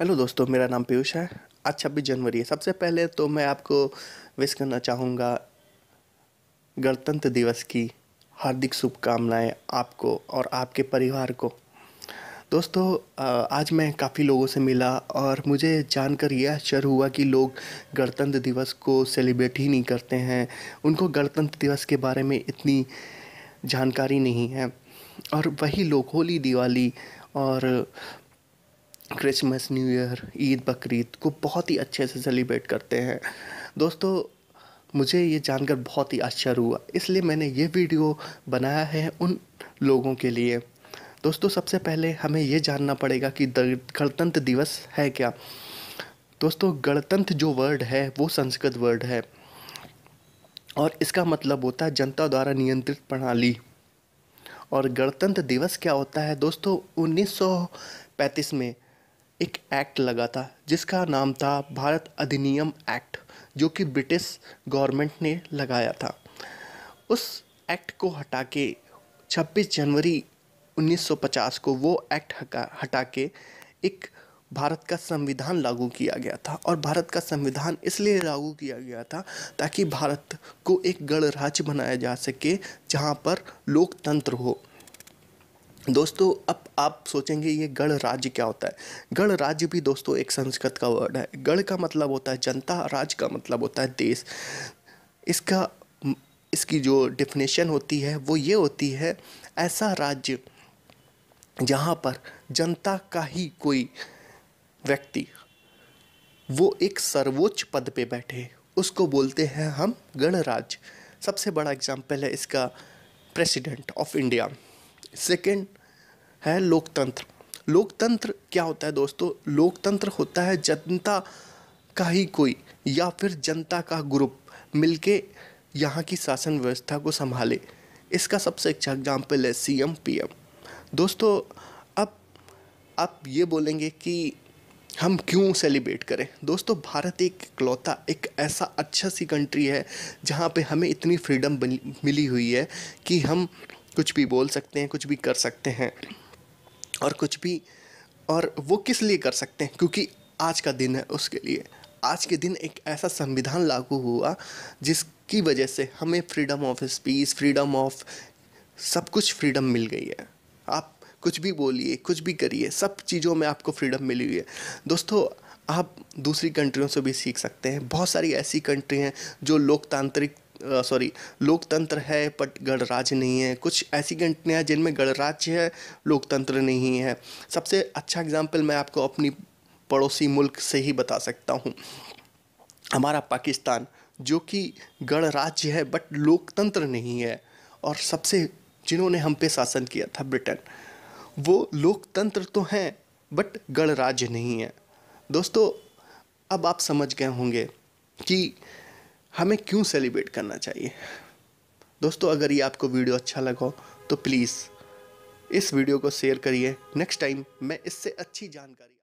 hello दोस्तों मेरा नाम पीयूष है आज छब्बीस जनवरी है सबसे पहले तो मैं आपको विश करना चाहूँगा गणतंत्र दिवस की हार्दिक शुभकामनाएं आपको और आपके परिवार को दोस्तों आज मैं काफ़ी लोगों से मिला और मुझे जानकर यह आश्चर्य हुआ कि लोग गणतंत्र दिवस को सेलिब्रेट ही नहीं करते हैं उनको गणतंत्र दिवस के बारे में इतनी जानकारी नहीं है और वही लोग होली दिवाली और Christmas new year Eid Bakrid को बहुत ही अच्छे से सेलिब्रेट करते हैं दोस्तों मुझे ये जानकर बहुत ही आश्चर्य हुआ इसलिए मैंने ये वीडियो बनाया है उन लोगों के लिए दोस्तों सबसे पहले हमें ये जानना पड़ेगा कि गणतंत्र दिवस है क्या दोस्तों गणतंत्र जो वर्ड है वो संस्कृत वर्ड है और इसका मतलब होता है जनता द्वारा नियंत्रित प्रणाली और गणतंत्र दिवस क्या होता है दोस्तों 1935 में एक एक्ट लगा था जिसका नाम था भारत अधिनियम एक्ट जो कि ब्रिटिश गवर्नमेंट ने लगाया था उस एक्ट को हटा के 26 जनवरी 1950 को वो एक्ट हटा के एक भारत का संविधान लागू किया गया था और भारत का संविधान इसलिए लागू किया गया था ताकि भारत को एक गणराज्य बनाया जा सके जहाँ पर लोकतंत्र हो दोस्तों अब आप सोचेंगे ये गढ़ राज्य क्या होता है गढ़ राज्य भी दोस्तों एक संस्कृत का वर्ड है गढ़ का मतलब होता है जनता राज का मतलब होता है देश इसका इसकी जो डिफिनेशन होती है वो ये होती है ऐसा राज्य जहाँ पर जनता का ही कोई व्यक्ति वो एक सर्वोच्च पद पे बैठे उसको बोलते हैं हम गणराज्य सबसे बड़ा एग्जाम्पल है इसका प्रेसिडेंट ऑफ इंडिया सेकेंड है लोकतंत्र लोकतंत्र क्या होता है दोस्तों लोकतंत्र होता है जनता का ही कोई या फिर जनता का ग्रुप मिलके यहाँ की शासन व्यवस्था को संभाले इसका सबसे अच्छा एग्जाम्पल है सी एम पी एम दोस्तों अब आप ये बोलेंगे कि हम क्यों सेलिब्रेट करें दोस्तों भारत एक इकलौता एक ऐसा अच्छा सी कंट्री है जहाँ पे हमें इतनी फ्रीडम मिली हुई है कि हम कुछ भी बोल सकते हैं कुछ भी कर सकते हैं और कुछ भी और वो किस लिए कर सकते हैं क्योंकि आज का दिन है उसके लिए आज के दिन एक ऐसा संविधान लागू हुआ जिसकी वजह से हमें freedom of speech freedom of सब कुछ फ्रीडम मिल गई है आप कुछ भी बोलिए कुछ भी करिए सब चीज़ों में आपको फ्रीडम मिली हुई है दोस्तों आप दूसरी कंट्रियों से भी सीख सकते हैं बहुत सारी ऐसी कंट्री हैं जो लोकतांत्रिक सॉरी लोकतंत्र है बट गणराज्य नहीं है कुछ ऐसी घटनाएँ जिनमें गणराज्य है लोकतंत्र नहीं है सबसे अच्छा एग्जाम्पल मैं आपको अपनी पड़ोसी मुल्क से ही बता सकता हूँ हमारा पाकिस्तान जो कि गणराज्य है बट लोकतंत्र नहीं है और सबसे जिन्होंने हम पे शासन किया था ब्रिटेन वो लोकतंत्र तो हैं बट गणराज्य नहीं है दोस्तों अब आप समझ गए होंगे कि हमें क्यों सेलिब्रेट करना चाहिए दोस्तों अगर ये आपको वीडियो अच्छा लगा तो प्लीज़ इस वीडियो को शेयर करिए नेक्स्ट टाइम मैं इससे अच्छी जानकारी